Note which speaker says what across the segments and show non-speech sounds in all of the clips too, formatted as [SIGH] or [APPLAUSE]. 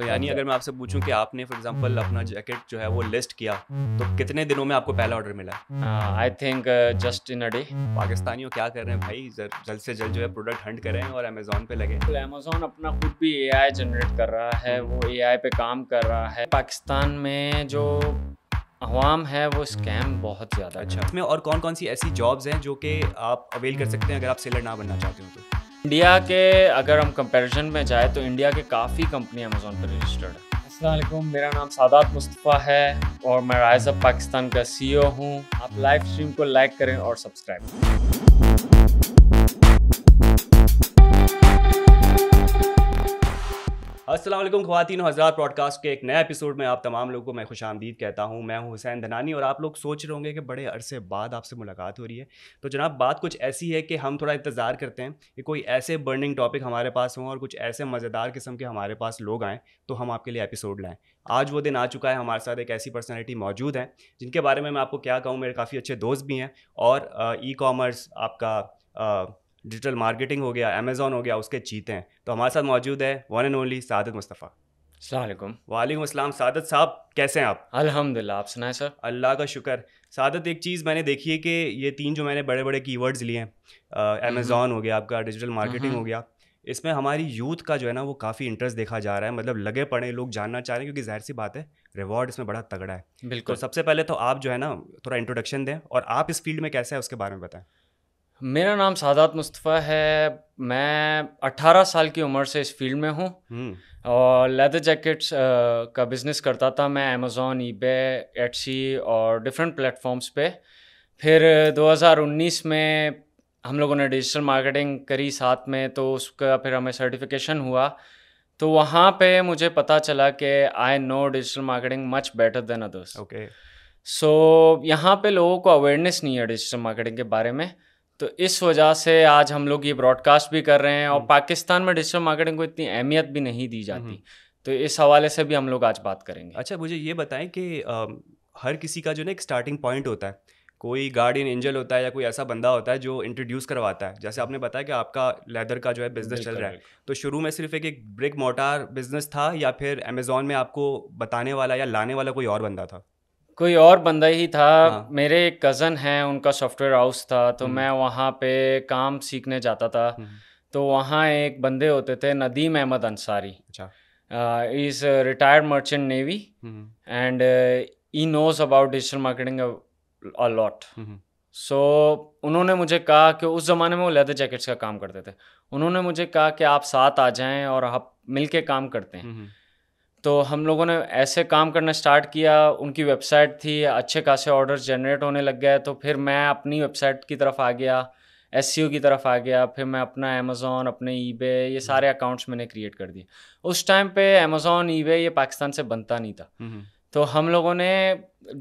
Speaker 1: तो हाँ यानी अगर मैं आपसे पूछूं कि आपने फॉर एग्जांपल अपना जैकेट जो है वो लिस्ट किया तो कितने दिनों में आपको पहला ऑर्डर मिला I think just in a day पाकिस्तानियों क्या कर रहे हैं भाई जल्द से जल्द जो है प्रोडक्ट हंट करें और अमेजोन पे लगे
Speaker 2: तो अमेजोन अपना खुद
Speaker 1: भी ए जनरेट कर रहा है वो ए पे काम कर रहा है पाकिस्तान में जो अवाम है वो स्कैम बहुत ज़्यादा अच्छा इसमें और कौन कौन सी ऐसी जॉब्स हैं जो कि आप अवेल कर सकते हैं अगर आप सेलर ना बनना चाहते हो तो
Speaker 2: इंडिया के अगर हम कंपैरिजन में जाए तो इंडिया के काफ़ी कंपनी अमेजोन पर रजिस्टर्ड है असलम मेरा नाम सादात मुस्तफ़ा है और मैं राइज अप पाकिस्तान का सीईओ e हूँ आप लाइव स्ट्रीम को लाइक करें और सब्सक्राइब
Speaker 3: करें
Speaker 1: अल्लाम खुवान हज़रा ब्रॉडकास्ट के एक नए एपिसोड में आप तमाम लोगों को मैं खुश आमदीद कहता हूँ मैं हूँ हुसैन धनानी और आप लोग सोच रहे होंगे कि बड़े अरसे बाद आपसे मुलाकात हो रही है तो जनाब बात कुछ ऐसी है कि हम थोड़ा इंतज़ार करते हैं कि कोई ऐसे बर्निंग टॉपिक हमारे पास हों और कुछ ऐसे मज़ेदार किस्म के हमारे पास लोग आएँ तो हम आपके लिए एपिसोड लाएँ आज वो दिन आ चुका है हमारे साथ एक ऐसी पर्सनैलिटी मौजूद है जिनके बारे में मैं आपको क्या कहूँ मेरे काफ़ी अच्छे दोस्त भी हैं और ई कॉमर्स आपका डिजिटल मार्केटिंग हो गया अमेजोन हो गया उसके चीते हैं तो हमारे साथ मौजूद है one and only Sadat Mustafa अलकुम वालेकुम अस्सलाम सादत साहब कैसे हैं आप अल्हम्दुलिल्लाह आप सुनाए सर अल्लाह का शुक्र सादत एक चीज़ मैंने देखी है कि ये तीन जो मैंने बड़े बड़े कीवर्ड्स लिए हैं अमेज़ॉन हो गया आपका डिजिटल मार्केटिंग हो गया इसमें हमारी यूथ का जो है ना वो काफ़ी इंटरेस्ट देखा जा रहा है मतलब लगे पड़े लोग जानना चाह रहे हैं क्योंकि जाहिर सी बात है रिवॉर्ड इसमें बड़ा तगड़ा है बिल्कुल तो सबसे पहले तो आप जो है ना थोड़ा इंट्रोडक्शन दें और आप इस फील्ड में कैसे है उसके बारे में बताएं मेरा नाम सादात मुस्तफ़ा
Speaker 2: है मैं 18 साल की उम्र से इस फील्ड में हूँ हम्म। और लेदर जैकेट्स का बिज़नेस करता था मैं अमेज़ोन ईबे एटसी और डिफरेंट प्लेटफॉर्म्स पे फिर 2019 में हम लोगों ने डिजिटल मार्केटिंग करी साथ में तो उसका फिर हमें सर्टिफिकेशन हुआ तो वहाँ पे मुझे पता चला कि I know digital marketing much better than others okay so यहाँ पे लोगों को अवेयरनेस नहीं है डिजिटल मार्केटिंग के बारे में तो इस वजह से आज हम लोग ये ब्रॉडकास्ट भी कर रहे हैं और हम्म। पाकिस्तान में डिजिटल मार्केटिंग को इतनी अहमियत भी नहीं दी जाती हम्म। तो
Speaker 1: इस हवाले से भी हम लोग आज बात करेंगे अच्छा मुझे ये बताएं कि आ, हर किसी का जो ना एक स्टार्टिंग पॉइंट होता है कोई गार्डियन एंजल होता है या कोई ऐसा बंदा होता है जो इंट्रोड्यूस करवाता है जैसे आपने बताया कि आपका लेदर का जो है बिजनेस चल रहा है तो शुरू में सिर्फ एक एक ब्रिक मोटार बिजनेस था या फिर अमेजोन में आपको बताने वाला या लाने वाला कोई और बंदा था
Speaker 2: कोई और बंदा ही था हाँ। मेरे कज़न हैं उनका सॉफ्टवेयर हाउस था तो हम्म। मैं वहाँ पे काम सीखने जाता था हम्म। तो वहाँ एक बंदे होते थे Nadeem Ahmed Ansari is retired merchant navy and he knows about digital marketing a lot so उन्होंने मुझे कहा कि उस ज़माने में वो लेदर जैकेट्स का काम करते थे उन्होंने मुझे कहा कि आप साथ आ जाएं और आप मिल के काम करते हैं हम्म। तो हम लोगों ने ऐसे काम करना स्टार्ट किया उनकी वेबसाइट थी अच्छे खासे ऑर्डर जनरेट होने लग गए तो फिर मैं अपनी वेबसाइट की तरफ आ गया एस e की तरफ आ गया फिर मैं अपना अमेज़ोन अपने ई ये सारे अकाउंट्स हम्म। मैंने क्रिएट कर दिए उस टाइम पे अमेज़ोन ई ये पाकिस्तान से बनता नहीं था हम्म, हम्म। तो हम लोगों ने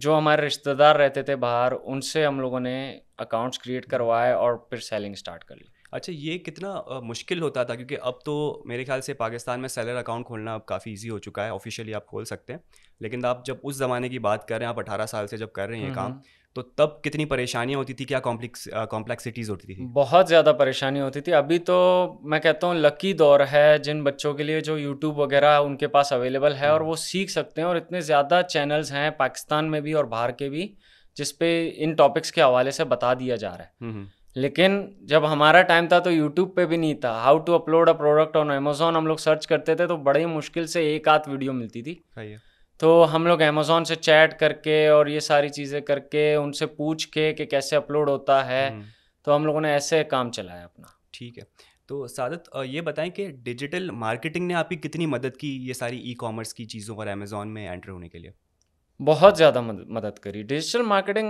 Speaker 2: जो हमारे रिश्तेदार रहते थे बाहर उनसे हम लोगों ने अकाउंट्स क्रिएट करवाए और फिर सेलिंग स्टार्ट कर ली
Speaker 1: अच्छा ये कितना आ, मुश्किल होता था क्योंकि अब तो मेरे ख्याल से पाकिस्तान में सैलर अकाउंट खोलना अब काफ़ी इजी हो चुका है ऑफिशियली आप खोल सकते हैं लेकिन आप जब उस ज़माने की बात कर रहे हैं आप अठारह साल से जब कर रहे हैं हम्म, काम हम्म। तो तब कितनी परेशानियाँ होती थी क्या कॉम्प्लेक्स कॉम्प्लेक्सिटीज़ होती थी
Speaker 2: बहुत ज़्यादा परेशानी होती थी अभी तो मैं कहता हूँ लकी दौर है जिन बच्चों के लिए जो यूट्यूब वगैरह उनके पास अवेलेबल है और हम्म। वो सीख सकते हैं और इतने ज़्यादा चैनल्स हैं पाकिस्तान में भी और बाहर के भी जिसपे इन टॉपिक्स के हवाले से बता दिया जा रहा है लेकिन जब हमारा टाइम था तो यूट्यूब पे भी नहीं था how to upload a product on Amazon हम लोग सर्च करते थे तो बड़ी मुश्किल से एक आध वीडियो मिलती थी तो हम लोग अमेजोन से चैट करके और ये सारी चीज़ें करके
Speaker 1: उनसे पूछ के कि कैसे अपलोड होता है हम्म। तो हम लोगों ने ऐसे काम चलाया अपना ठीक है तो सादत ये बताएं कि डिजिटल मार्केटिंग ने आपकी कितनी मदद की ये सारी ई कॉमर्स की चीज़ों पर अमेजोन में एंटर होने के लिए बहुत ज़्यादा मदद, करी डिजिटल मार्केटिंग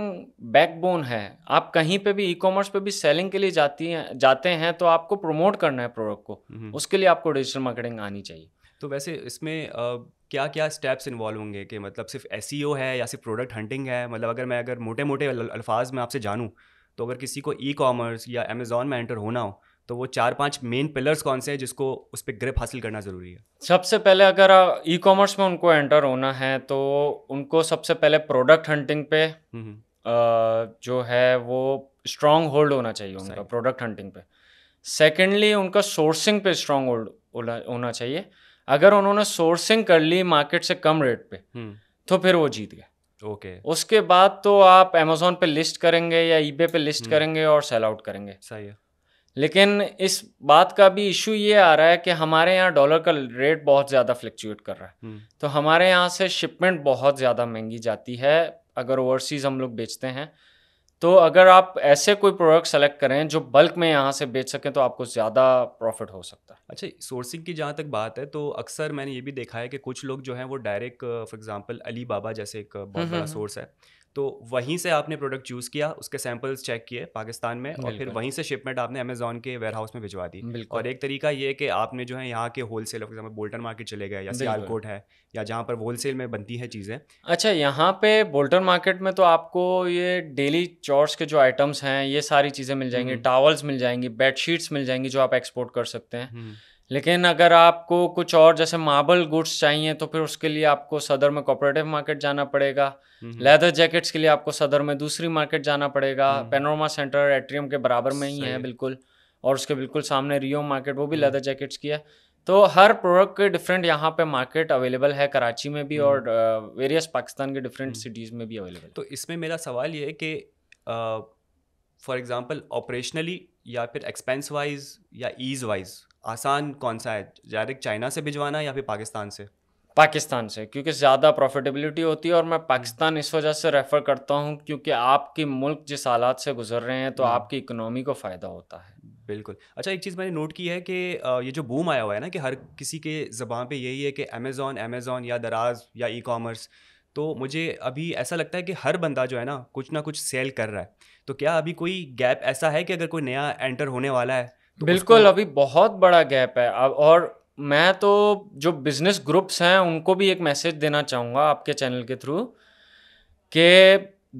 Speaker 2: बैकबोन है आप कहीं पे भी ई कॉमर्स पे भी सेलिंग के लिए जाती हैं जाते हैं तो आपको प्रमोट करना है प्रोडक्ट को हम्म। उसके लिए
Speaker 1: आपको डिजिटल मार्केटिंग आनी चाहिए तो वैसे इसमें आ, क्या क्या स्टेप्स इन्वॉल्व होंगे कि मतलब सिर्फ एस e है या सिर्फ प्रोडक्ट हंटिंग है मतलब अगर मैं अगर मोटे मोटे अल्फाज में आपसे जानूँ तो अगर किसी को ई कॉमर्स या अमेज़ोन में एंटर होना हो तो वो चार पांच मेन पिलर्स कौन से हैं जिसको उस पर ग्रिप हासिल करना ज़रूरी है सबसे पहले अगर
Speaker 2: ई कॉमर्स में उनको एंटर होना है तो उनको सबसे पहले प्रोडक्ट हंटिंग पे हम्म, हम्म। जो है वो स्ट्रॉन्ग होल्ड होना चाहिए उनका प्रोडक्ट हंटिंग पे सेकेंडली उनका सोर्सिंग पे स्ट्रॉन्ग होल्ड होना चाहिए अगर उन्होंने सोर्सिंग कर ली मार्केट से कम रेट पे हम्म। तो फिर वो जीत गए ओके okay. उसके बाद तो आप अमेजोन पे लिस्ट करेंगे या ईबे पे लिस्ट करेंगे और सेल आउट करेंगे सही है लेकिन इस बात का भी इशू ये आ रहा है कि हमारे यहाँ डॉलर का रेट बहुत ज़्यादा फ्लक्चुएट कर रहा है हम्म। तो हमारे यहाँ से शिपमेंट बहुत ज़्यादा महंगी जाती है अगर ओवरसीज़ हम लोग बेचते हैं तो अगर आप ऐसे कोई प्रोडक्ट सेलेक्ट करें जो बल्क में यहाँ से बेच सकें तो आपको ज़्यादा प्रॉफिट हो सकता
Speaker 1: है अच्छा सोर्सिंग की जहाँ तक बात है तो अक्सर मैंने ये भी देखा है कि कुछ लोग जो हैं वो direct for example Alibaba जैसे एक बहुत हम्म, बड़ा सोर्स हम्म, है तो वहीं से आपने प्रोडक्ट चूज़ किया उसके सैम्पल्स चेक किए पाकिस्तान में और फिर वहीं से शिपमेंट आपने अमेजोन के वेयर हाउस में भिजवा दी और एक तरीका ये कि आपने जो है यहाँ के wholesale for example Bolton market चले गए या सियालकोट है या जहाँ पर होल सेल में बनती हैं चीज़ें
Speaker 2: अच्छा यहाँ पे बोल्टन मार्केट में तो आपको ये डेली चॉर्स के जो आइटम्स हैं ये सारी चीज़ें मिल जाएंगी टावल्स हम्म। मिल जाएंगी बेडशीट्स मिल जाएंगी जो आप एक्सपोर्ट कर सकते हैं हम्म। लेकिन अगर आपको कुछ और जैसे मार्बल गुड्स चाहिए तो फिर उसके लिए आपको सदर में कॉपरेटिव मार्केट जाना पड़ेगा लेदर जैकेट्स के लिए आपको सदर में दूसरी मार्केट जाना पड़ेगा पेनोरमा सेंटर एट्रियम के बराबर में ही है बिल्कुल और उसके बिल्कुल सामने रियो मार्केट वो भी लेदर हम्म। जैकेट्स की है तो हर प्रोडक्ट के डिफरेंट यहाँ पे मार्केट अवेलेबल है कराची में भी और वेरियस हम्म। पाकिस्तान के डिफरेंट सिटीज़ हम्म। में भी अवेलेबल
Speaker 1: तो इसमें मेरा सवाल ये है कि फॉर एग्ज़ाम्पल ऑपरेशनली या फिर एक्सपेंस वाइज या ईज वाइज आसान कौन सा है डायरेक्ट चाइना से भिजवाना या फिर पाकिस्तान से
Speaker 2: पाकिस्तान से क्योंकि ज़्यादा प्रॉफिटेबिलिटी होती है और मैं पाकिस्तान इस वजह से रेफ़र करता हूँ क्योंकि
Speaker 1: आपके मुल्क जिस हालात से गुजर रहे हैं तो हाँ। आपकी इकनॉमी को फ़ायदा होता है बिल्कुल अच्छा एक चीज़ मैंने नोट की है कि ये जो बूम आया हुआ है ना कि हर किसी के ज़बान पे यही है कि अमेज़ॉन अमेज़ॉन या दराज या ई कॉमर्स तो मुझे अभी ऐसा लगता है कि हर बंदा जो है ना कुछ ना कुछ सेल कर रहा है तो क्या अभी कोई गैप ऐसा है कि अगर कोई नया एंटर होने वाला है बिल्कुल अभी बहुत बड़ा गैप है अब और मैं तो जो बिजनेस ग्रुप्स हैं
Speaker 2: उनको भी एक मैसेज देना चाहूँगा आपके चैनल के थ्रू के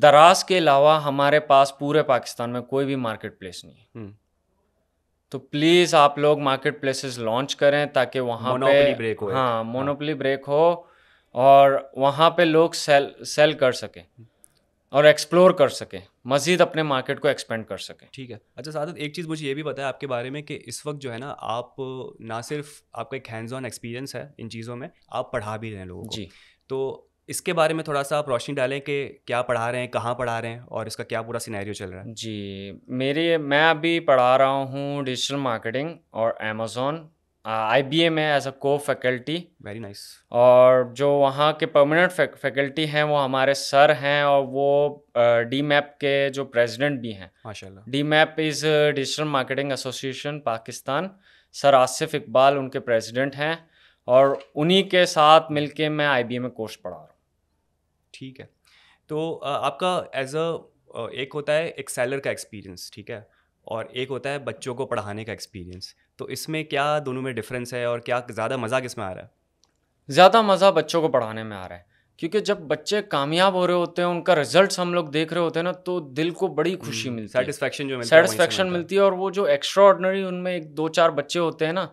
Speaker 2: दराज के अलावा हमारे पास पूरे पाकिस्तान में कोई भी मार्केट प्लेस नहीं है हम्म। तो प्लीज़ आप लोग मार्केट प्लेसेस लॉन्च करें ताकि वहाँ पे ब्रेक हो हाँ मोनोपली हाँ। ब्रेक हो और वहाँ पे लोग सेल सेल कर सकें हम्म। और एक्सप्लोर कर सके मजीद अपने मार्केट को एक्सपेंड कर सके ठीक है
Speaker 1: अच्छा सादत एक चीज़ मुझे ये भी पता है आपके बारे में कि इस वक्त जो है ना आप ना सिर्फ आपका एक हैंड्स ऑन एक्सपीरियंस है इन चीज़ों में आप पढ़ा भी रहे हैं लोगों को जी तो इसके बारे में थोड़ा सा आप रोशनी डालें कि क्या पढ़ा रहे हैं कहाँ पढ़ा रहे हैं और इसका क्या पूरा सिनेरियो चल रहा है जी मेरे मैं अभी पढ़ा रहा हूँ डिजिटल
Speaker 2: मार्केटिंग और अमेज़ोन आई बी ए में एज अ को फैकल्टी वेरी नाइस और जो वहाँ के परमानेंट फैकल्टी हैं वो हमारे सर हैं और वो डी मैप के जो प्रेजिडेंट भी हैं माशा D MAP is digital marketing association Pakistan sir Asif Iqbal उनके प्रेजिडेंट हैं और उन्हीं के साथ मिलके मैं आई बी ए में कोर्स पढ़ा रहा हूँ ठीक है
Speaker 1: तो आपका एज अ एक होता है एक्सेलर का एक्सपीरियंस ठीक है और एक होता है बच्चों को पढ़ाने का एक्सपीरियंस तो इसमें क्या दोनों में डिफरेंस है और क्या ज़्यादा मज़ा किस में आ रहा है
Speaker 2: ज़्यादा मज़ा बच्चों को पढ़ाने में आ रहा है क्योंकि जब बच्चे कामयाब हो रहे होते हैं उनका रिजल्ट हम लोग देख रहे होते हैं ना तो दिल को बड़ी हम्म, खुशी मिलती है सेटिस्फेक्शन जो सेटिस्फेक्शन मिलती है और वो जो एक्स्ट्रा ऑर्डनरी उनमें एक दो चार बच्चे होते हैं ना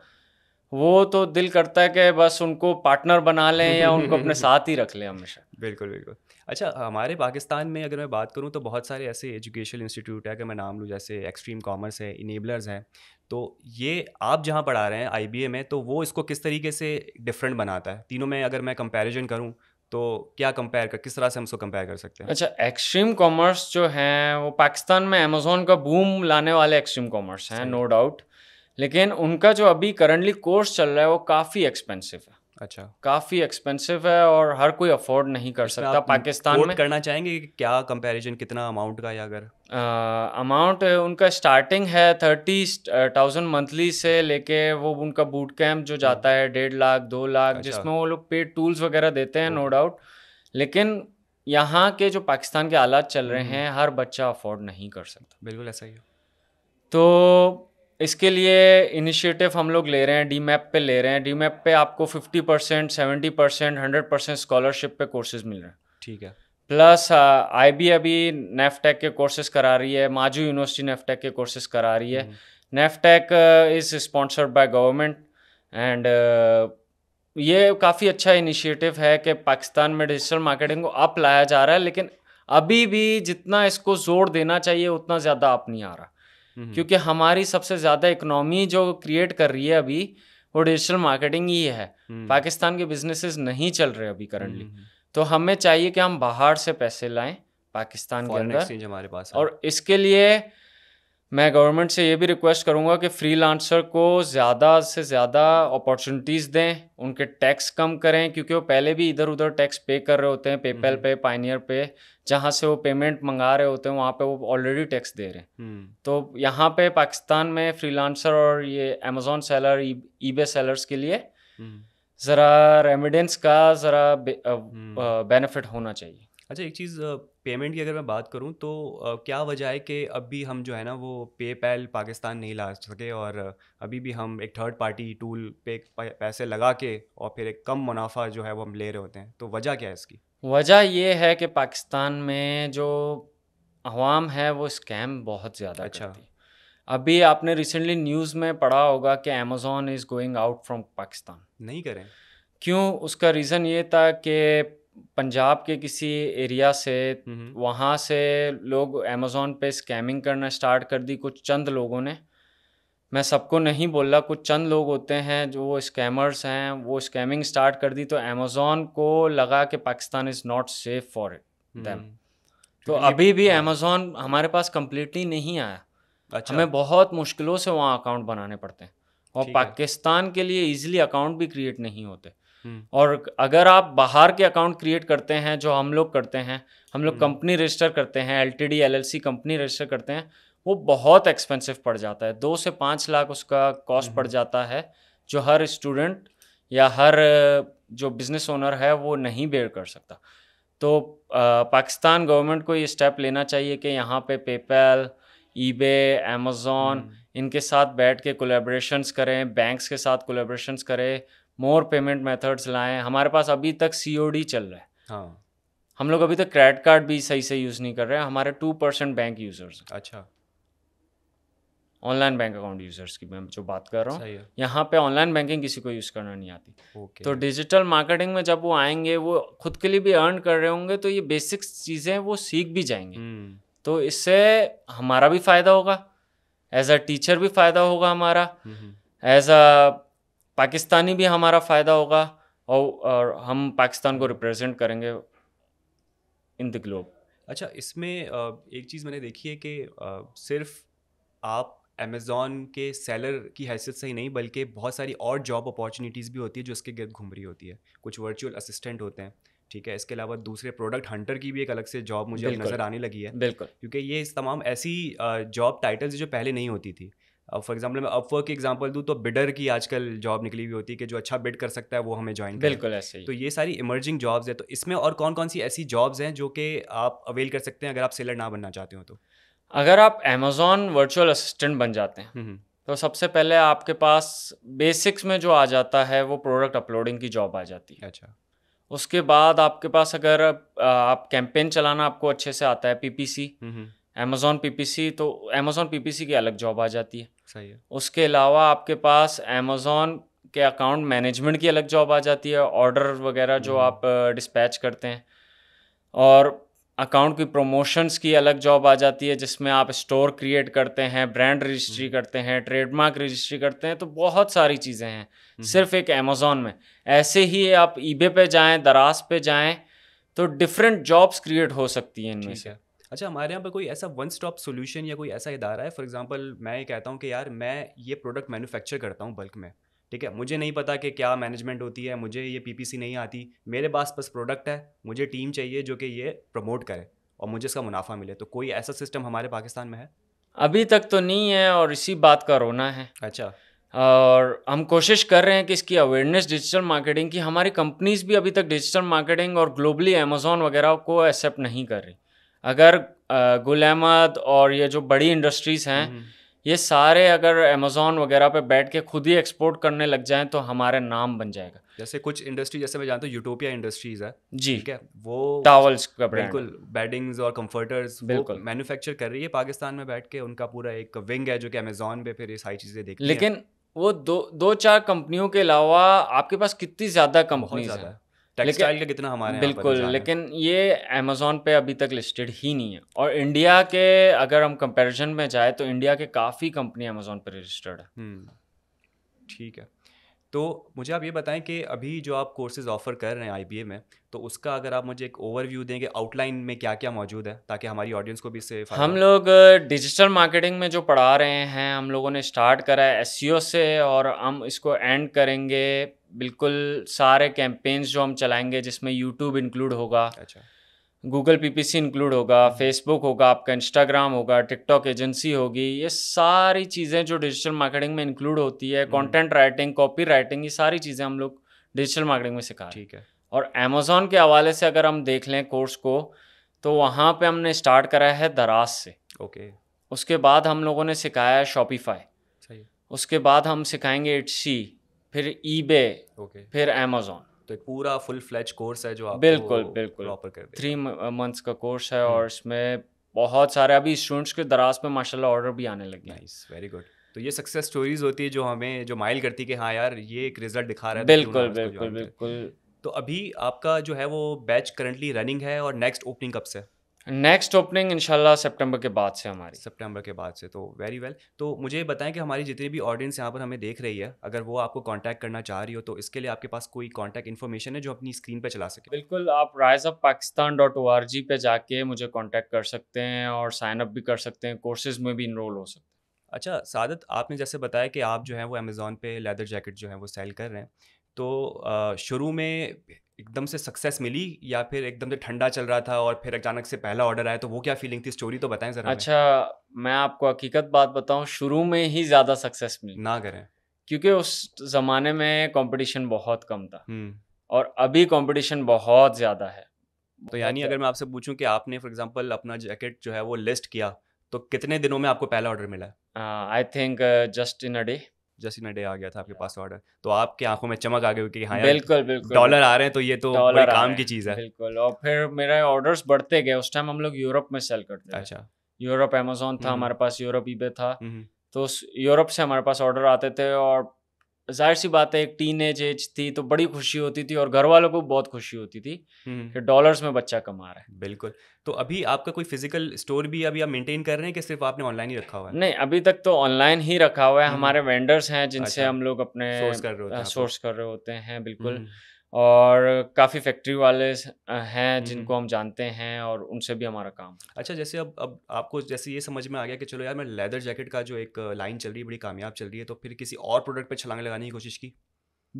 Speaker 2: वो तो दिल करता है कि बस उनको पार्टनर बना लें [LAUGHS] या उनको अपने साथ
Speaker 1: ही रख लें हमेशा बिल्कुल बिल्कुल अच्छा हमारे पाकिस्तान में अगर मैं बात करूँ तो बहुत सारे ऐसे एजुकेशन इंस्टीट्यूट है अगर मैं नाम लूँ जैसे एक्सट्रीम कॉमर्स है इनेबलर्स हैं तो ये आप जहाँ पढ़ा रहे हैं आई में तो वो इसको किस तरीके से डिफरेंट बनाता है तीनों में अगर मैं कंपेरिजन करूँ तो क्या कंपेयर कर किस तरह से हम उसको कंपेयर कर सकते हैं अच्छा
Speaker 2: एक्सट्रीम कॉमर्स जो है वो पाकिस्तान में अमेजोन का बूम लाने वाले एक्सट्रीम कॉमर्स हैं नो डाउट लेकिन उनका जो अभी करंटली कोर्स चल रहा है वो काफ़ी एक्सपेंसिव है अच्छा काफ़ी एक्सपेंसिव है और हर कोई अफोर्ड नहीं कर सकता पाकिस्तान में करना चाहेंगे कि क्या कंपैरिजन कितना अमाउंट का या अगर अमाउंट उनका स्टार्टिंग है थर्टी थाउजेंड मंथली से लेके वो उनका बूट कैंप जो जाता है डेढ़ लाख दो लाख अच्छा। जिसमें वो लोग पेड टूल्स वगैरह देते हैं नो डाउट लेकिन यहाँ के जो पाकिस्तान के आलात चल रहे हम्म। हैं हर बच्चा अफोर्ड नहीं कर सकता बिल्कुल ऐसा ही तो इसके लिए इनिशिएटिव हम लोग ले रहे हैं डी मैप पे ले रहे हैं डी मैप पे आपको fifty percent seventy percent hundred percent scholarship पे कोर्सेज मिल रहे हैं ठीक है प्लस आई बी अभी नेफटेक के कोर्सेज करा रही है माजू यूनिवर्सिटी नेफटेक के कोर्सेज करा रही है NAVTTC is sponsored by government and ये काफ़ी अच्छा इनिशिएटिव है कि पाकिस्तान में डिजिटल मार्केटिंग को अप लाया जा रहा है लेकिन अभी भी जितना इसको जोर देना चाहिए उतना ज़्यादा अप नहीं आ रहा हम्म। क्योंकि हमारी सबसे ज़्यादा इकोनॉमी जो क्रिएट कर रही है अभी वो डिजिटल मार्केटिंग ही है हम्म। पाकिस्तान के बिजनेसेस नहीं चल रहे अभी करंटली हम्म। तो हमें चाहिए कि हम बाहर से पैसे लाएं पाकिस्तान के अंदर हमारे पास और इसके लिए मैं गवर्नमेंट से ये भी रिक्वेस्ट करूँगा कि फ्रीलांसर को ज़्यादा से ज़्यादा अपॉर्चुनिटीज़ दें उनके टैक्स कम करें क्योंकि वो पहले भी इधर उधर टैक्स पे कर रहे होते हैं पेपल हम्म। पे पाइनियर पे जहाँ से वो पेमेंट मंगा रहे होते हैं वहाँ पे वो ऑलरेडी टैक्स दे रहे हैं हम्म। तो यहाँ पे पाकिस्तान में फ्रीलांसर और ये Amazon seller eBay sellers के लिए हम्म। ज़रा रेमिडेंस का
Speaker 1: ज़रा बेनिफिट होना चाहिए अच्छा एक चीज़ पेमेंट की अगर मैं बात करूँ तो क्या वजह है कि अब भी हम जो है ना वो पे पैल पाकिस्तान नहीं ला सके और अभी भी हम एक थर्ड पार्टी टूल पे पैसे लगा के और फिर एक कम मुनाफा जो है वो हम ले रहे होते हैं तो वजह क्या है इसकी
Speaker 2: वजह ये है कि पाकिस्तान में जो अवाम है वो स्कैम बहुत ज़्यादा अच्छा करती। अभी आपने रिसेंटली न्यूज़ में पढ़ा होगा कि Amazon is going out from Pakistan नहीं करें क्यों उसका रीज़न ये था कि पंजाब के किसी एरिया से हम्म। वहाँ से लोग अमेज़ोन पे स्कैमिंग करना स्टार्ट कर दी कुछ चंद लोगों ने मैं सबको नहीं बोल रहा कुछ चंद लोग होते हैं जो स्कैमर्स हैं वो स्कैमिंग स्टार्ट कर दी तो अमेज़ोन को लगा कि Pakistan is not safe for it them तो अभी भी अमेज़ोन हाँ। हमारे पास कम्प्लीटली नहीं आया अच्छा। हमें बहुत मुश्किलों से वहाँ अकाउंट बनाने पड़ते हैं और पाकिस्तान है। के लिए ईजिली अकाउंट भी क्रिएट नहीं होते हम्म। और अगर आप बाहर के अकाउंट क्रिएट करते हैं जो हम लोग करते हैं हम लोग कंपनी हम्म। रजिस्टर करते हैं L T D L L C company register करते हैं वो बहुत एक्सपेंसिव पड़ जाता है दो से पाँच लाख उसका कॉस्ट पड़ हम्म। जाता है जो हर स्टूडेंट या हर जो बिजनेस ओनर है वो नहीं बेयर कर सकता तो आ, पाकिस्तान गवर्नमेंट को ये स्टेप लेना चाहिए कि यहाँ पे पेपैल ईबे अमेज़ोन इनके साथ बैठ के कोलेब्रेशन करें बैंक्स के साथ कोलेब्रेशन करें मोर पेमेंट मेथड्स लाएं हमारे पास अभी तक सी चल रहा है हाँ हम लोग अभी तक क्रेडिट कार्ड भी सही से यूज़ नहीं कर रहे हैं हमारे टू परसेंट बैंक यूज़र्स अच्छा ऑनलाइन बैंक अकाउंट यूजर्स की मैं जो बात कर रहा हूँ यहाँ पे ऑनलाइन बैंकिंग किसी को यूज़ करना नहीं आती okay. तो डिजिटल मार्केटिंग में जब वो आएंगे वो खुद के लिए भी अर्न कर रहे होंगे तो ये बेसिक चीज़ें वो सीख भी जाएंगे हम्म। तो इससे हमारा भी फ़ायदा होगा एज अ टीचर भी फ़ायदा होगा हमारा एज हम्म। अ पाकिस्तानी भी हमारा फ़ायदा होगा और, और हम पाकिस्तान को रिप्रेजेंट करेंगे इन द ग्लोब
Speaker 1: अच्छा इसमें एक चीज़ मैंने देखी है कि सिर्फ आप अमेज़ॉन के सेलर की हैसियत से ही नहीं बल्कि बहुत सारी और जॉब अपॉर्चुनिटीज़ भी होती है जो इसके गर्द घूम रही होती है कुछ वर्चुअल असिस्टेंट होते हैं ठीक है इसके अलावा दूसरे प्रोडक्ट हंटर की भी एक अलग से जॉब मुझे नज़र आने लगी है बिल्कुल क्योंकि ये इस तमाम ऐसी जॉब टाइटल्स जो पहले नहीं होती थी अब फॉर एग्जाम्पल मैं अपवर्क की एग्जाम्पल दूँ तो बिडर की आजकल जॉब निकली हुई होती है कि जो अच्छा बिड कर सकता है वो हमें ज्वाइन बिल्कुल ऐसे ही तो ये सारी इमर्जिंग जॉब्स है तो इसमें और कौन कौन सी ऐसी जॉब्स हैं जो कि आप अवेल कर सकते हैं अगर आप सेलर ना बनना चाहते हो तो अगर आप अमेजोन वर्चुअल असिस्टेंट बन जाते हैं हम्म, हम्म। तो सबसे पहले
Speaker 2: आपके पास बेसिक्स में जो आ जाता है वो प्रोडक्ट अपलोडिंग की जॉब आ जाती है अच्छा उसके बाद आपके पास अगर आप कैंपेन चलाना आपको अच्छे से आता है पीपीसी अमेजोन पीपीसी तो अमेजोन पीपीसी की अलग जॉब आ जाती है सही है उसके अलावा आपके पास अमेजोन के अकाउंट मैनेजमेंट की अलग जॉब आ जाती है ऑर्डर वगैरह जो हम्म। आप डिस्पैच करते हैं और अकाउंट की प्रमोशंस की अलग जॉब आ जाती है जिसमें आप स्टोर क्रिएट करते हैं ब्रांड हम्म। रजिस्ट्री करते हैं ट्रेडमार्क रजिस्ट्री करते हैं तो बहुत सारी चीज़ें हैं हम्म। सिर्फ एक अमेज़ोन में ऐसे ही आप ईबे पे जाएं दराज पे जाएं तो डिफरेंट जॉब्स क्रिएट हो सकती हैं इनमें से
Speaker 1: अच्छा हमारे यहाँ पर कोई ऐसा वन स्टॉप सोल्यूशन या कोई ऐसा इदारा है फॉर एग्जाम्पल मैं ये कहता हूँ कि यार मैं ये प्रोडक्ट मैनुफैक्चर करता हूँ बल्क में ठीक है मुझे नहीं पता कि क्या मैनेजमेंट होती है मुझे ये पीपीसी नहीं आती मेरे पास बस प्रोडक्ट है मुझे टीम चाहिए जो कि ये प्रमोट करे और मुझे इसका मुनाफा मिले तो कोई ऐसा सिस्टम हमारे पाकिस्तान में है अभी तक तो नहीं है और इसी बात का रोना है अच्छा
Speaker 2: और हम कोशिश कर रहे हैं कि इसकी अवेयरनेस डिजिटल मार्केटिंग की हमारी कंपनीज भी अभी तक डिजिटल मार्केटिंग और ग्लोबली अमेजोन वगैरह को एक्सेप्ट नहीं कर रही अगर गुल अहमद और ये जो बड़ी इंडस्ट्रीज़ हैं हम्म। ये सारे अगर अमेजोन वगैरह पे
Speaker 1: बैठ के खुद ही एक्सपोर्ट करने
Speaker 2: लग जाएं तो हमारे नाम बन जाएगा
Speaker 1: जैसे कुछ इंडस्ट्री जैसे मैं जानता हूँ यूटोपिया इंडस्ट्रीज है जी ठीक है वो टावल्स का बिल्कुल बेडिंग्स और कम्फर्टर्स बिल्कुल मैन्युफैक्चर कर रही है पाकिस्तान में बैठ के उनका पूरा एक विंग है जो कि अमेजोन पे फिर ये सारी चीज़ें देख लेकिन वो दो दो चार कंपनियों के अलावा आपके पास कितनी ज़्यादा कंपनी है टेक्सटाइल का कितना हमारे बिल्कुल लेकिन
Speaker 2: ये अमेजोन पे अभी तक लिस्टेड ही नहीं है और इंडिया के अगर हम कंपैरिजन में जाए तो इंडिया के काफ़ी कंपनी अमेजोन पे रजिस्टर्ड है हम्म,
Speaker 1: ठीक है तो मुझे आप ये बताएं कि अभी जो आप कोर्सेज ऑफर कर रहे हैं आई में तो उसका अगर आप मुझे एक ओवरव्यू दें कि आउटलाइन में क्या क्या मौजूद है ताकि हमारी ऑडियंस को भी इससे हम
Speaker 2: लोग डिजिटल मार्केटिंग में जो पढ़ा रहे हैं हम लोगों ने स्टार्ट करा है एस e से और हम इसको एंड करेंगे बिल्कुल सारे कैंपेन्स जो हम चलाएंगे जिसमें यूट्यूब इंक्लूड होगा अच्छा गूगल सी इंक्लूड होगा फेसबुक हम्म। होगा आपका इंस्टाग्राम होगा टिकटॉक एजेंसी होगी ये सारी चीज़ें जो डिजिटल मार्केटिंग में इंक्लूड होती है कॉन्टेंट राइटिंग कॉपी राइटिंग ये सारी चीज़ें हम लोग डिजिटल मार्केटिंग में सिखा ठीक है और अमेजोन के हवाले से अगर हम देख लें कोर्स को तो वहाँ पे हमने स्टार्ट करा है दराज से ओके उसके बाद हम लोगों ने सिखाया है शॉपीफाई सही उसके बाद हम सिखाएंगे इट्सी फिर ईबे ओके फिर अमेजोन
Speaker 1: तो एक पूरा फुल फ्लैच कोर्स है जो आप बिल्कुल बिल्कुल थ्री
Speaker 2: मंथ्स का कोर्स है हम्म। और इसमें बहुत
Speaker 1: सारे अभी स्टूडेंट्स के दराज पे माशाल्लाह ऑर्डर भी आने लगे नाइस वेरी गुड तो ये सक्सेस स्टोरीज होती है जो हमें जो माइल करती है कि हाँ यार ये एक रिजल्ट दिखा रहा है तो बिल्कुल बिल्कुल बिल्कुल तो अभी आपका जो है वो बैच करंटली रनिंग है और नेक्स्ट ओपनिंग कब से नेक्स्ट ओपनिंग इनशाला सेप्टेम्बर के बाद से हमारी सेप्टेम्बर के बाद से तो वेरी वेल well. तो मुझे बताएं कि हमारी जितनी भी ऑडियंस यहाँ पर हमें देख रही है अगर वो आपको कॉन्टैक्ट करना चाह रही हो तो इसके लिए आपके पास कोई कॉन्टैक्ट इन्फॉर्मेशन है जो अपनी स्क्रीन पर चला सके बिल्कुल आप rise of Pakistan dot O R G पर जाके मुझे कॉन्टैक्ट कर सकते हैं और साइन अप भी कर सकते हैं कोर्सेज में भी इनरोल हो सकते हैं अच्छा सादत आपने जैसे बताया कि आप जो है वो अमेज़ोन पे लेदर जैकेट जो है वो सेल कर रहे हैं तो शुरू में एकदम से सक्सेस मिली या फिर एकदम से ठंडा चल रहा था और फिर अचानक से पहला ऑर्डर आया तो वो क्या फीलिंग थी स्टोरी तो बताएं जरा अच्छा मैं आपको हकीकत बात बताऊं शुरू में ही ज़्यादा सक्सेस मिली ना करें
Speaker 2: क्योंकि उस ज़माने में कंपटीशन बहुत कम था हम्म। और अभी कंपटीशन
Speaker 1: बहुत ज़्यादा है तो यानी अच्छा। अगर मैं आपसे पूछूं कि आपने फॉर एग्जांपल अपना जैकेट जो है वो लिस्ट किया तो कितने दिनों में आपको पहला ऑर्डर मिला I think just in a day जैसी अडे आ गया था आपके पास ऑर्डर तो आपके आंखों में चमक आ गई कि हाँ बिल्कुल बिल्कुल डॉलर आ रहे हैं तो ये तो बड़ी काम की चीज़ है
Speaker 2: बिल्कुल और फिर मेरे ऑर्डर्स बढ़ते गए उस टाइम हम लोग यूरोप में सेल करते थे अच्छा यूरोप अमेजोन था हम्म। हमारे पास यूरोप ईबे था हम्म। तो यूरोप से हमारे पास ऑर्डर आते थे और जाहिर सी बात है एक टीन एज एज थी तो बड़ी खुशी होती थी और घर वालों को बहुत खुशी होती थी हम्म। कि
Speaker 1: डॉलर्स में बच्चा कमा रहा है बिल्कुल तो अभी आपका कोई फिजिकल स्टोर भी अभी आप मेंटेन कर रहे हैं कि सिर्फ आपने ऑनलाइन ही रखा हुआ है नहीं अभी तक तो ऑनलाइन ही रखा हुआ है हम्म। हमारे वेंडर्स हैं
Speaker 2: जिनसे अच्छा, हम लोग अपने सोर्स कर रहे होते हैं सोर्स कर रहे होते हैं बिल्कुल हम्म। और काफ़ी फैक्ट्री वाले हैं जिनको हम जानते हैं और उनसे भी हमारा काम
Speaker 1: अच्छा जैसे अब अब आपको जैसे ये समझ में आ गया कि चलो यार मैं लेदर जैकेट का जो एक लाइन चल रही है बड़ी कामयाब चल रही है तो फिर किसी और प्रोडक्ट पे छलांग लगाने की कोशिश की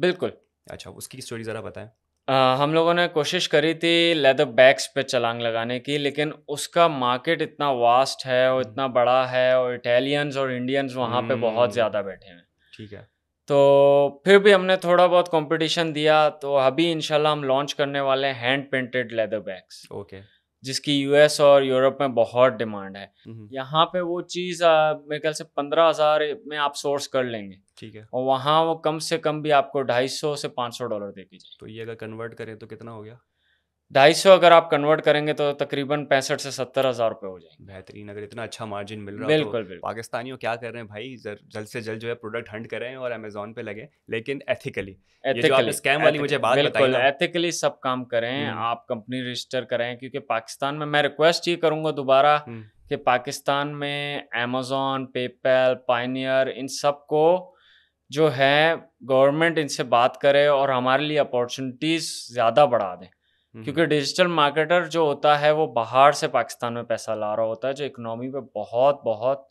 Speaker 1: बिल्कुल अच्छा उसकी स्टोरी ज़रा बताएं
Speaker 2: हम लोगों ने कोशिश करी थी लेदर बैग्स पे छलांग लगाने की लेकिन उसका मार्केट इतना वास्ट है और इतना बड़ा है और इटालियंस और इंडियंस वहाँ पे बहुत ज़्यादा बैठे हैं ठीक है तो फिर भी हमने थोड़ा बहुत कंपटीशन दिया तो अभी इनशाला हम लॉन्च करने वाले हैं hand painted leather bags okay जिसकी यूएस और यूरोप में बहुत डिमांड है mm-hmm. यहाँ पे वो चीज़ मेरे ख्याल से पंद्रह हज़ार में आप सोर्स कर लेंगे ठीक है और वहाँ वो कम से कम भी आपको ढाई सौ से पाँच सौ डॉलर देगी तो ये अगर कन्वर्ट करें तो कितना हो गया ढाई सौ
Speaker 1: अगर आप कन्वर्ट करेंगे तो तकरीबन पैंसठ से सत्तर हजार रुपये हो जाएंगे बेहतरीन अगर इतना अच्छा मार्जिन मिल रहा है बिल्कुल तो पाकिस्तानियों क्या कर रहे हैं भाई जल्द से जल्द जो है प्रोडक्ट हंट करें और अमेजोन पे लगे लेकिन एथिकली स्कैम वाली मुझे बात बिल्कुल
Speaker 2: एथिकली सब काम करें हम्म। आप कंपनी रजिस्टर करें क्योंकि पाकिस्तान में मैं रिक्वेस्ट ये करूंगा दोबारा हम्म। कि पाकिस्तान में अमेजोन पेपैल पाइनियर इन सब को जो है गवर्नमेंट इनसे बात करे और हमारे लिए अपॉर्चुनिटीज़ ज़्यादा बढ़ा दें क्योंकि डिजिटल मार्केटर जो होता है वो बाहर से पाकिस्तान में पैसा ला रहा होता है जो
Speaker 1: इकनॉमी पे बहुत बहुत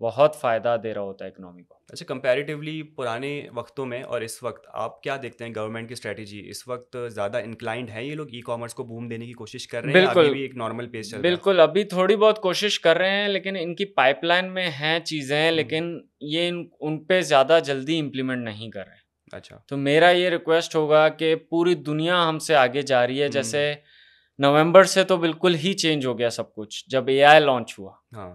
Speaker 1: बहुत फ़ायदा दे रहा होता है इकनॉमी को अच्छा कंपैरेटिवली पुराने वक्तों में और इस वक्त आप क्या देखते हैं गवर्नमेंट की स्ट्रेटजी इस वक्त ज़्यादा इंक्लाइंड है ये लोग ई कॉमर्स को बूम देने की कोशिश कर रहे हैं बिल्कुल अभी भी एक नॉर्मल पेज चल
Speaker 2: बिल्कुल अभी थोड़ी बहुत कोशिश कर रहे हैं लेकिन इनकी पाइपलाइन में हैं चीज़ें हम्म। लेकिन ये उन पर ज़्यादा जल्दी इम्प्लीमेंट नहीं कर रहे हैं अच्छा तो मेरा ये रिक्वेस्ट होगा कि पूरी दुनिया हमसे आगे जा रही है हम्म। जैसे नवंबर से तो बिल्कुल ही चेंज हो गया सब कुछ जब एआई लॉन्च हुआ हाँ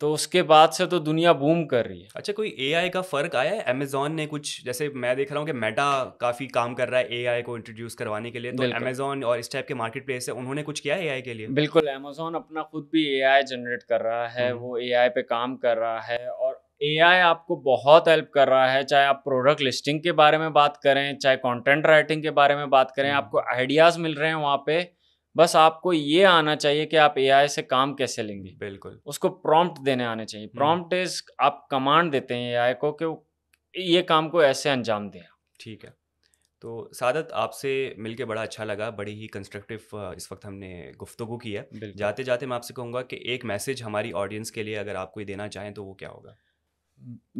Speaker 2: तो उसके बाद से तो दुनिया बूम कर रही है
Speaker 1: अच्छा कोई एआई का फ़र्क आया है अमेजोन ने कुछ जैसे मैं देख रहा हूँ कि मेटा काफ़ी काम कर रहा है एआई को इंट्रोड्यूस करवाने के लिए तो अमेजोन और इस टाइप के मार्केट प्लेस है उन्होंने कुछ किया एआई के लिए बिल्कुल अमेजोन अपना खुद भी एआई जनरेट
Speaker 2: कर रहा है हम्म। वो एआई पे काम कर रहा है और
Speaker 1: ए आपको बहुत हेल्प कर रहा है
Speaker 2: चाहे आप प्रोडक्ट लिस्टिंग के बारे में बात करें चाहे कंटेंट राइटिंग के बारे में बात करें हम्म। आपको आइडियाज़ मिल रहे हैं वहाँ पे बस आपको ये आना चाहिए कि आप ए से काम कैसे लेंगे बिल्कुल उसको प्रॉम्प्ट देने आने चाहिए प्रॉम्प्ट हम्म। इज आप कमांड देते हैं ए को कि
Speaker 1: ये काम को ऐसे अंजाम दें ठीक है तो सादत आपसे मिल बड़ा अच्छा लगा बड़ी ही कंस्ट्रक्टिव इस वक्त हमने गुफ्तगु की है जाते जाते मैं आपसे कहूँगा कि एक मैसेज हमारी ऑडियंस के लिए अगर आप कोई देना चाहें तो वो क्या होगा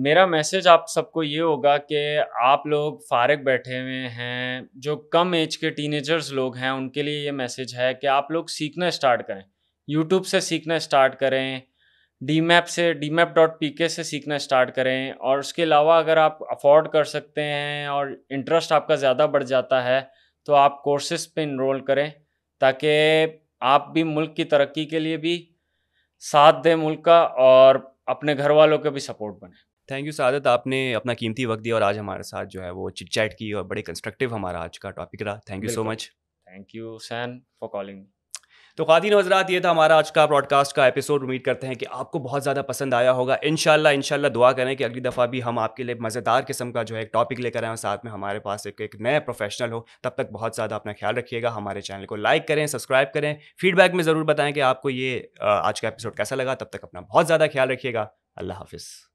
Speaker 2: मेरा मैसेज आप सबको ये होगा कि आप लोग फारग बैठे हुए हैं जो कम एज के टीनेजर्स लोग हैं उनके लिए ये मैसेज है कि आप लोग सीखना स्टार्ट करें यूट्यूब से सीखना स्टार्ट करें डी मैप से D MAP dot P K से सीखना स्टार्ट करें और उसके अलावा अगर आप अफोर्ड कर सकते हैं और इंटरेस्ट आपका ज़्यादा बढ़ जाता है तो आप कोर्सेज पे इनरोल करें ताकि आप भी मुल्क की तरक्की के लिए भी
Speaker 1: साथ दें मुल्क का और अपने घर वालों के भी सपोर्ट बने थैंक यू सादत आपने अपना कीमती वक्त दिया और आज हमारे साथ जो है वो चिट चैट की और बड़े कंस्ट्रक्टिव हमारा आज का टॉपिक रहा thank you so much
Speaker 2: thank you सैन फॉर कॉलिंग
Speaker 1: तो खातिन हजरात ये था हमारा आज का ब्रॉडकास्ट का एपिसोड उम्मीद करते हैं कि आपको बहुत ज़्यादा पसंद आया होगा इन शाला दुआ करें कि अगली दफ़ा भी हम आपके लिए मज़ेदार किस्म का जो है एक टॉपिक लेकर आए और साथ में हमारे पास एक एक नए प्रोफेशनल हो तब तक बहुत ज़्यादा अपना ख्याल रखिएगा हमारे चैनल को लाइक करें सब्सक्राइब करें फीडबैक में ज़रूर बताएं कि आपको ये आज का एपिसोड कैसा लगा तब तक अपना बहुत ज़्यादा ख्याल रखिएगा अल्लाह हाफिज़